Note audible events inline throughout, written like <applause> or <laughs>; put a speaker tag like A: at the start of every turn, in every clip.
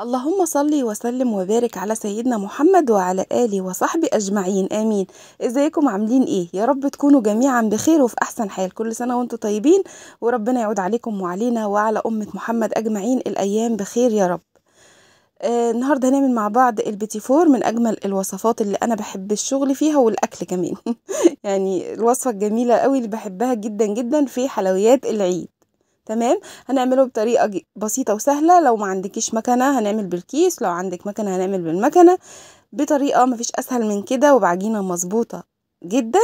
A: اللهم صل وسلم وبارك على سيدنا محمد وعلى آله وصحبه أجمعين آمين إزيكم عاملين إيه يا رب تكونوا جميعا بخير وفي أحسن حال كل سنة وانتم طيبين وربنا يعود عليكم وعلينا وعلى أمة محمد أجمعين الأيام بخير يا رب آه النهارده هنعمل مع بعض البيتي فور من اجمل الوصفات اللي انا بحب الشغل فيها والاكل كمان <laughs> يعني الوصفه الجميله قوي اللي بحبها جدا جدا في حلويات العيد تمام هنعمله بطريقه بسيطه وسهله لو ما عندكش مكنه هنعمل بالكيس لو عندك مكنه هنعمل بالمكنه بطريقه مفيش اسهل من كده وبعجينه مظبوطه جدا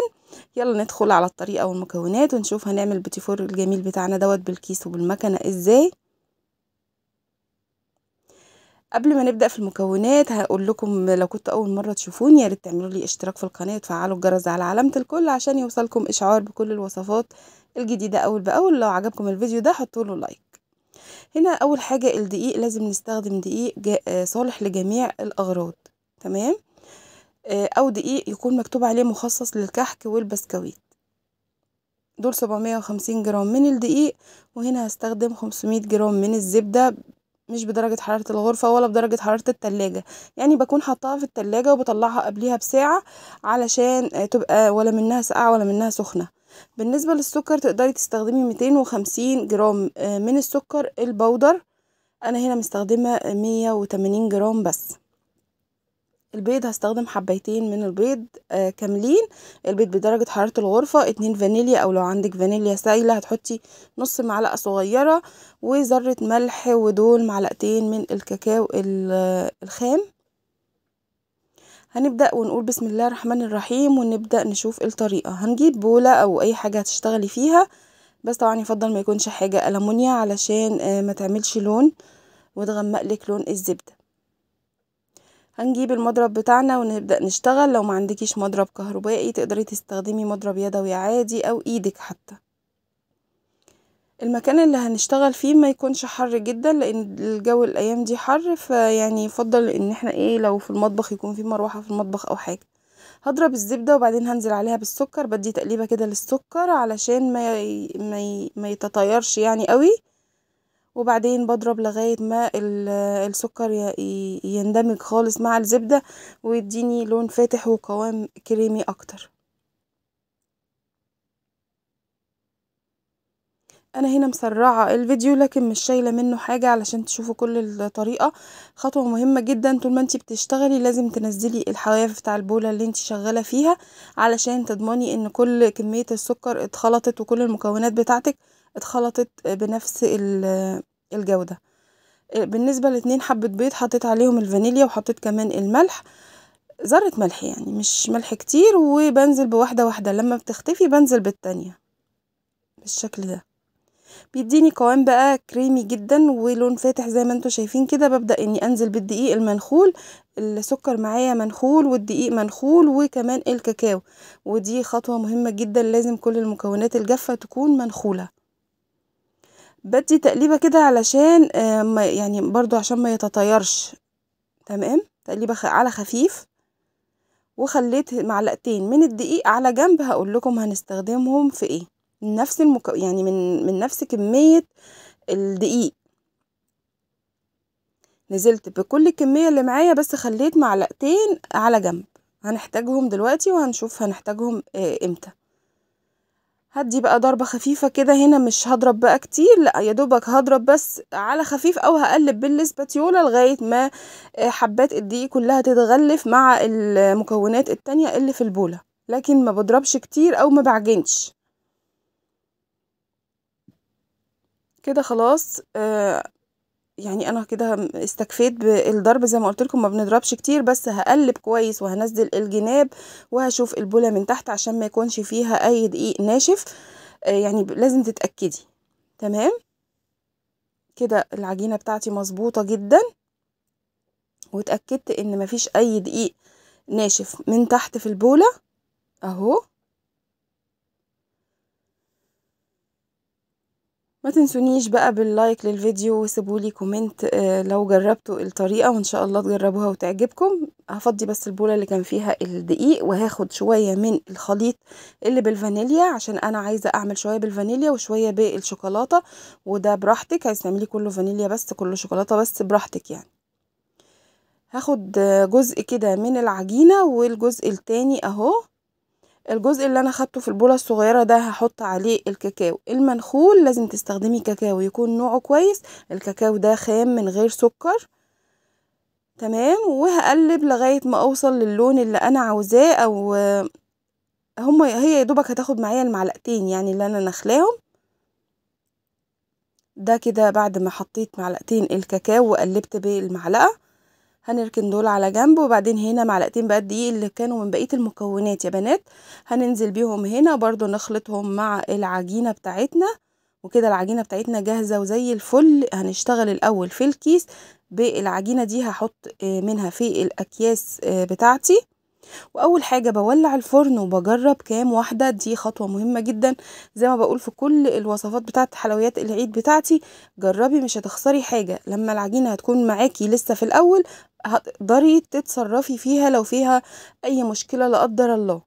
A: يلا ندخل على الطريقه والمكونات ونشوف هنعمل بتيفور الجميل بتاعنا دوت بالكيس وبالمكنه ازاي قبل ما نبدأ في المكونات هقول لكم لو كنت أول مرة تشوفوني يا ريت تعملوا لي اشتراك في القناة وتفعلوا الجرس على علامة الكل عشان يوصلكم إشعار بكل الوصفات الجديدة أول بأول لو عجبكم الفيديو ده حطوا له لايك هنا أول حاجة الدقيق لازم نستخدم دقيق آه، صالح لجميع الأغراض تمام آه، أو دقيق يكون مكتوب عليه مخصص للكحك والبسكويت دول 750 جرام من الدقيق وهنا هستخدم 500 جرام من الزبدة مش بدرجة حرارة الغرفة ولا بدرجة حرارة التلاجة يعني بكون حطاها في التلاجة وبطلعها قبليها بساعة علشان تبقى ولا منها ساقعة ولا منها سخنة بالنسبة للسكر تقدري تستخدمي ميتين جرام آه، من السكر البودر انا هنا مستخدمة مية جرام بس البيض هستخدم حبايتين من البيض آه كاملين البيض بدرجة حرارة الغرفة اتنين فانيليا او لو عندك فانيليا سائلة هتحطي نص معلقة صغيرة وذرة ملح ودول معلقتين من الكاكاو آه، الخام هنبدأ ونقول بسم الله الرحمن الرحيم ونبدأ نشوف الطريقة هنجيب بولة او اي حاجة هتشتغلي فيها بس طبعا يفضل ما يكونش حاجة ألمونيا علشان آه ما تعملش لون وتغمق لك لون الزبدة هنجيب المضرب بتاعنا ونبدأ نشتغل لو ما عندكيش مضرب كهربائي تقدري تستخدمي مضرب يدوي عادي او ايدك حتى المكان اللي هنشتغل فيه ما يكونش حر جدا لان الجو الايام دي حر فيعني يفضل ان احنا ايه لو في المطبخ يكون في مروحه في المطبخ او حاجه هضرب الزبده وبعدين هنزل عليها بالسكر بدي تقليبه كده للسكر علشان ما ي... ما, ي... ما يتطيرش يعني قوي وبعدين بضرب لغاية ما السكر يندمج خالص مع الزبدة ويديني لون فاتح وقوام كريمي اكتر انا هنا مسرعة الفيديو لكن مش شايلة منه حاجة علشان تشوفوا كل الطريقة خطوة مهمة جدا طول ما انت بتشتغلي لازم تنزلي الحواف بتاع البولة اللي انت شغالة فيها علشان تضمني ان كل كمية السكر اتخلطت وكل المكونات بتاعتك اتخلطت بنفس الجودة آه، بالنسبة لاتنين حبة بيض حطيت عليهم الفانيليا وحطيت كمان الملح ذرة ملح يعني مش ملح كتير وبنزل بواحدة واحدة لما بتختفي بنزل بالتانية بالشكل ده بيديني قوام بقى كريمي جدا ولون فاتح زي ما انتوا شايفين كده ببدأ اني انزل بالدقيق المنخول السكر معايا منخول والدقيق منخول وكمان الكاكاو ودي خطوة مهمة جدا لازم كل المكونات الجافة تكون منخولة بدي تقليبه كده علشان آه، ما يعني برضو عشان ما يتطيرش تمام تقليبه على خفيف وخليت معلقتين من الدقيق على جنب هقول لكم هنستخدمهم في ايه من نفس المك... يعني من من نفس كميه الدقيق نزلت بكل الكميه اللي معايا بس خليت معلقتين على جنب هنحتاجهم دلوقتي وهنشوف هنحتاجهم آه، امتى هدي بقى ضربة خفيفة كده هنا مش هضرب بقى كتير لا يا دوبك هضرب بس على خفيف او هقلب بالسباتيولا لغاية ما آه، حبات الدقيق كلها تتغلف مع المكونات التانية اللي في البولة لكن ما بضربش كتير او ما بعجنش كده خلاص آه يعني انا كده استكفيت بالضرب زي ما قلت لكم ما بنضربش كتير بس هقلب كويس وهنزل الجناب وهشوف البوله من تحت عشان ما يكونش فيها اي دقيق ناشف آه، يعني لازم تتاكدي تمام كده العجينه بتاعتي مظبوطه جدا واتاكدت ان مفيش اي دقيق ناشف من تحت في البوله اهو ما تنسونيش بقى باللايك للفيديو وسيبولي كومنت آه، لو جربتوا الطريقة وان شاء الله تجربوها وتعجبكم هفضي بس البولة اللي كان فيها الدقيق وهاخد شوية من الخليط اللي بالفانيليا عشان انا عايزة اعمل شوية بالفانيليا وشوية بالشوكولاتة وده براحتك عايز تعملي كله فانيليا بس كله شوكولاتة بس براحتك يعني هاخد جزء كده من العجينة والجزء التاني اهو الجزء اللي انا خدته في البوله الصغيره ده هحط عليه الكاكاو المنخول لازم تستخدمي كاكاو يكون نوعه كويس الكاكاو ده خام من غير سكر تمام وهقلب لغايه ما اوصل للون اللي انا عاوزاه او هما هي يا دوبك هتاخد معايا المعلقتين يعني اللي انا نخلاهم ده كده بعد ما حطيت معلقتين الكاكاو وقلبت بالمعلقه هنركن دول على جنب وبعدين هنا معلقتين بقى الدقيق اللي كانوا من بقية المكونات يا بنات هننزل بيهم هنا برضو نخلطهم مع العجينة بتاعتنا وكده العجينة بتاعتنا جاهزة وزي الفل هنشتغل الأول في الكيس بالعجينة دي هحط آه، منها في الأكياس آه، بتاعتي واول حاجه بولع الفرن وبجرب كام واحده دي خطوه مهمه جدا زي ما بقول في كل الوصفات بتاعه حلويات العيد بتاعتي جربي مش هتخسري حاجه لما العجينه هتكون معاكي لسه في الاول هتقدري تتصرفي فيها لو فيها اي مشكله لا قدر الله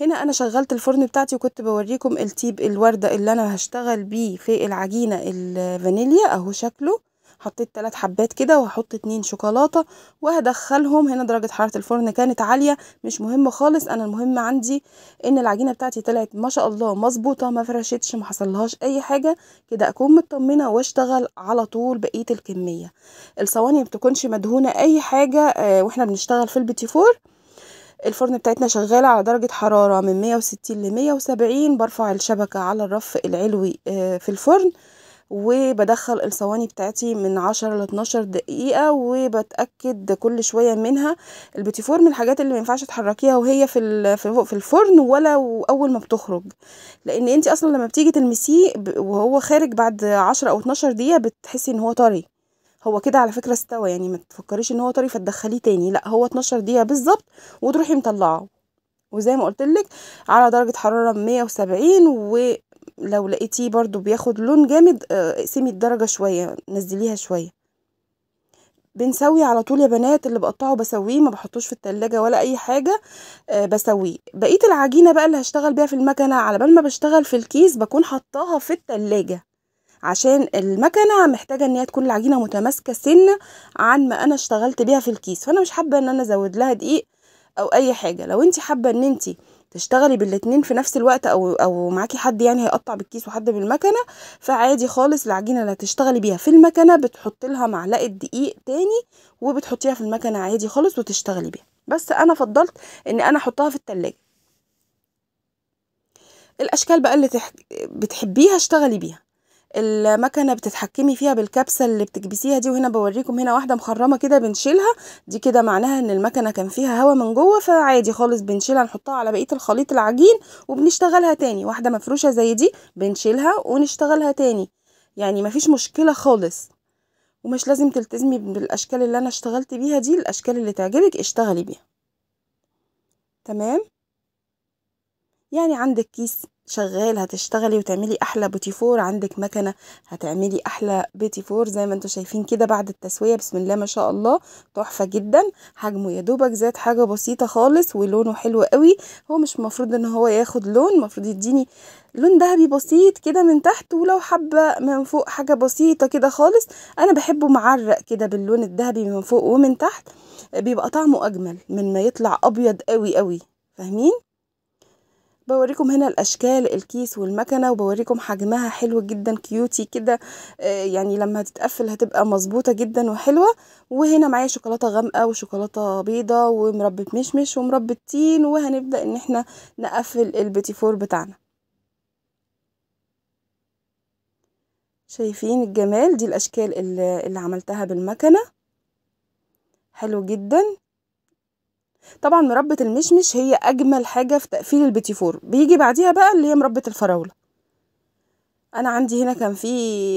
A: هنا انا شغلت الفرن بتاعتي وكنت بوريكم التيب الوردة اللي انا هشتغل بيه في العجينة الفانيليا اهو شكله حطيت ثلاث حبات كده وهحط اتنين شوكولاته وهدخلهم هنا درجه حراره الفرن كانت عاليه مش مهم خالص انا المهم عندي ان العجينه بتاعتي طلعت ما شاء الله مظبوطه ما فرشتش ما حصلهاش اي حاجه كده اكون مطمنه واشتغل على طول بقيه الكميه الصواني بتكونش مدهونه اي حاجه آه، واحنا بنشتغل في البيتي فور الفرن بتاعتنا شغالة على درجة حرارة من 160 ل 170 برفع الشبكة على الرف العلوي آه، في الفرن وبدخل الصواني بتاعتي من 10 ل 12 دقيقه وبتاكد كل شويه منها البيتي فور من الحاجات اللي ما ينفعش تحركيها وهي في في الفرن ولا اول ما بتخرج لان انت اصلا لما بتيجي تلمسيه وهو خارج بعد 10 او 12 دقيقه بتحسي ان هو طري هو كده على فكره استوى يعني ما تفكريش ان هو طري فتدخليه تاني لا هو 12 دقيقه بالظبط وتروحي مطلعه وزي ما قلت لك على درجه حراره 170 و لو لقيتيه برضو بياخد لون جامد آه، اقسمي الدرجة شوية نزليها شوية بنسوي على طول يا بنات اللي بقطعه بسويه ما بحطوش في التلاجة ولا اي حاجة آه، بسويه بقيت العجينة بقى اللي هشتغل بيها في المكنة على بال ما بشتغل في الكيس بكون حطاها في التلاجة عشان المكنة محتاجة ان هي تكون العجينة متماسكة سنة عن ما انا اشتغلت بيها في الكيس فانا مش حابة ان انا ازود لها دقيق او اي حاجه لو انت حابه ان انت تشتغلي بالاتنين في نفس الوقت او او معاكي حد يعني هيقطع بالكيس وحد بالمكنه فعادي خالص العجينه اللي هتشتغلي بيها في المكنه بتحطي لها معلقه دقيق تاني وبتحطيها في المكنه عادي خالص وتشتغلي بيها بس انا فضلت ان انا احطها في التلاجة الاشكال بقى اللي بتحبيها اشتغلي بيها المكنه بتتحكمي فيها بالكبسه اللي بتكبسيها دي وهنا بوريكم هنا واحده مخرمه كده بنشيلها دي كده معناها ان المكنه كان فيها هواء من جوه فعادي خالص بنشيلها نحطها على بقيه الخليط العجين وبنشتغلها تاني واحده مفروشه زي دي بنشيلها ونشتغلها تاني يعني مفيش مشكله خالص ومش لازم تلتزمي بالاشكال اللي انا اشتغلت بيها دي الاشكال اللي تعجبك اشتغلي بيها تمام يعني عندك كيس شغال هتشتغلي وتعملي احلى بوتي فور عندك مكنه هتعملي احلى بوتيفور فور زي ما انتم شايفين كده بعد التسويه بسم الله ما شاء الله تحفه جدا حجمه يا دوبك زاد حاجه بسيطه خالص ولونه حلو قوي هو مش المفروض ان هو ياخد لون المفروض يديني لون ذهبي بسيط كده من تحت ولو حابه من فوق حاجه بسيطه كده خالص انا بحبه معرق كده باللون الذهبي من فوق ومن تحت بيبقى طعمه اجمل من ما يطلع ابيض قوي قوي فاهمين بوريكم هنا الاشكال الكيس والمكنه وبوريكم حجمها حلو جدا كيوتي كده آه، يعني لما هتتقفل هتبقى مظبوطه جدا وحلوه وهنا معايا شوكولاته غامقه وشوكولاته بيضه ومربى مشمش ومربى تين وهنبدا ان احنا نقفل البيتي فور بتاعنا شايفين الجمال دي الاشكال اللي عملتها بالمكنه حلو جدا طبعا مربة المشمش هي أجمل حاجة في تقفيل فور بيجي بعديها بقى اللي هي مربة الفراولة أنا عندي هنا كان في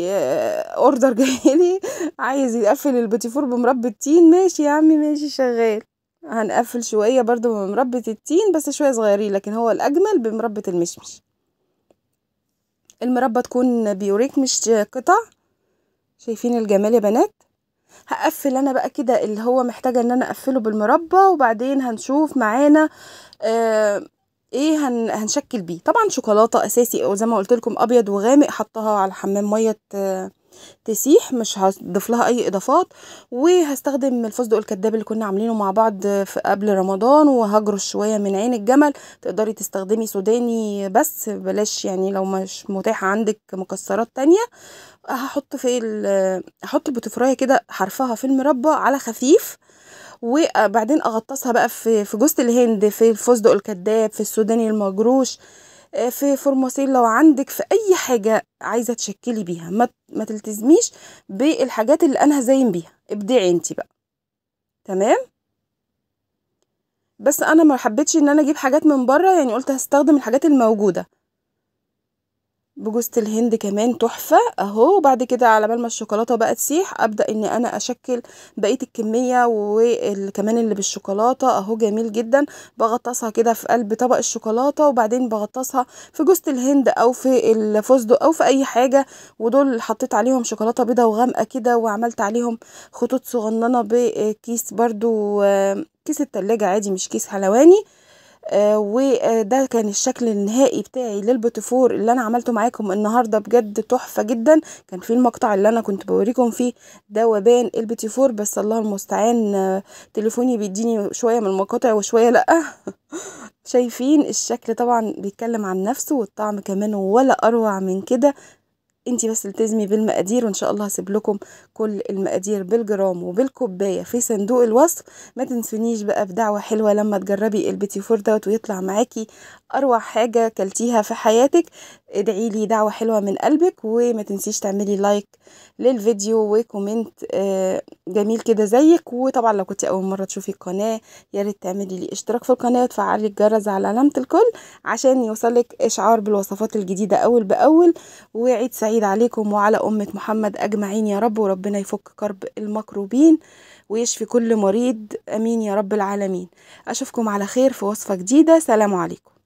A: آه، أوردر <laughs> جايلي عايز يقفل فور بمربة تين ماشي يا عمي ماشي شغال هنقفل شوية برضو بمربة التين بس شوية صغيرين لكن هو الأجمل بمربة المشمش المربى تكون بيوريك مش قطع شايفين الجمال يا بنات هقفل انا بقى كده اللي هو محتاجه ان انا اقفله بالمربى وبعدين هنشوف معانا آه ايه هن... هنشكل بيه طبعا شوكولاته اساسي زي ما قلت لكم ابيض وغامق حطها على حمام ميه تسيح مش هضيف لها اي اضافات وهستخدم الفستق الكداب اللي كنا عاملينه مع بعض في قبل رمضان وهجرش شويه من عين الجمل تقدري تستخدمي سوداني بس بلاش يعني لو مش متاح عندك مكسرات تانية هحط في ال... هحط البوتفرايه كده حرفها في المربى على خفيف وبعدين اغطسها بقى في في جوز الهند في الفستق الكذاب في السوداني المجروش آه، في فورماسيل لو عندك في اي حاجه عايزه تشكلي بيها ما ما تلتزميش بالحاجات اللي انا هزين بيها ابدعي انت بقى تمام بس انا ما حبيتش ان انا اجيب حاجات من بره يعني قلت هستخدم الحاجات الموجوده بجوز الهند كمان تحفة اهو بعد كده على بال ما الشوكولاتة بقى تسيح ابدأ ان انا اشكل بقية الكمية وكمان اللي بالشوكولاتة اهو جميل جدا بغطسها كده في قلب طبق الشوكولاتة وبعدين بغطسها في جوز الهند او في الفستق او في اي حاجة ودول حطيت عليهم شوكولاتة بيضة وغامقة كده وعملت عليهم خطوط صغننة بكيس برضو آه، كيس التلاجة عادي مش كيس حلواني وده كان الشكل النهائي بتاعي للبوتفور اللي انا عملته معاكم النهارده بجد تحفه جدا كان في المقطع اللي انا كنت بوريكم فيه ده وبان البوتفور بس الله المستعان تليفوني بيديني شويه من المقاطع وشويه لا <laughs> شايفين الشكل طبعا بيتكلم عن نفسه والطعم كمان ولا اروع من كده انت بس التزمي بالمقادير وان شاء الله هسيب لكم كل المقادير بالجرام وبالكوبايه في صندوق الوصف ما تنسونيش بقى بدعوه حلوه لما تجربي البيتي فور دوت ويطلع معاكي اروع حاجه كلتيها في حياتك ادعي لي دعوة حلوة من قلبك وما تنسيش تعملي لايك للفيديو وكومنت آه، جميل كده زيك وطبعا لو كنت اول مرة تشوفي القناة ياريت تعملي لي اشتراك في القناة وتفعلي الجرس على علامة الكل عشان يوصلك اشعار بالوصفات الجديدة اول باول وعيد سعيد عليكم وعلى امة محمد اجمعين يا رب وربنا يفك كرب المكروبين ويشفي كل مريض امين يا رب العالمين اشوفكم على خير في وصفة جديدة سلام عليكم